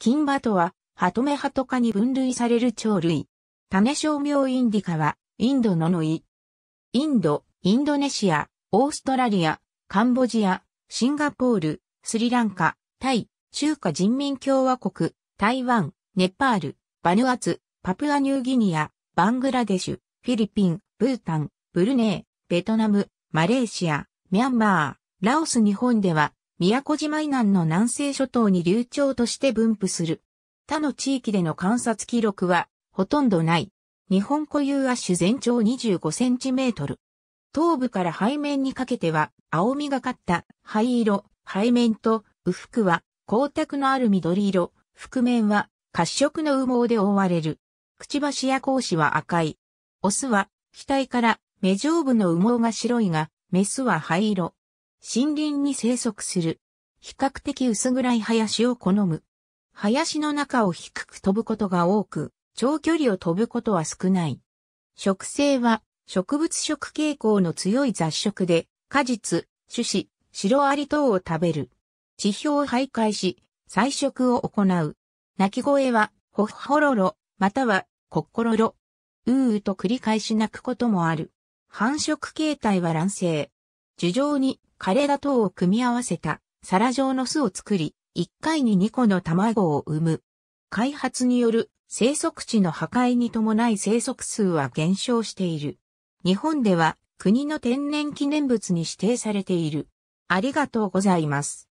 金馬とは、ハトメハト科に分類される鳥類。種商名インディカは、インドののい。インド、インドネシア、オーストラリア、カンボジア、シンガポール、スリランカ、タイ、中華人民共和国、台湾、ネパール、バヌアツ、パプアニューギニア、バングラデシュ、フィリピン、ブータン、ブルネー、ベトナム、マレーシア、ミャンマー、ラオス日本では、宮古島以南の南西諸島に流暢として分布する。他の地域での観察記録はほとんどない。日本固有亜種全長25センチメートル。頭部から背面にかけては青みがかった灰色、背面と右腹は光沢のある緑色、覆面は褐色の羽毛で覆われる。くちばしや格子は赤い。オスは額から目上部の羽毛が白いが、メスは灰色。森林に生息する。比較的薄暗い林を好む。林の中を低く飛ぶことが多く、長距離を飛ぶことは少ない。植生は植物食傾向の強い雑食で、果実、種子、白アリ等を食べる。地表を徘徊し、採食を行う。鳴き声は、ほっほろろ、または、こっころろ。ううと繰り返し鳴くこともある。繁殖形態は卵生。樹状に枯れた等を組み合わせた皿状の巣を作り、1回に2個の卵を産む。開発による生息地の破壊に伴い生息数は減少している。日本では国の天然記念物に指定されている。ありがとうございます。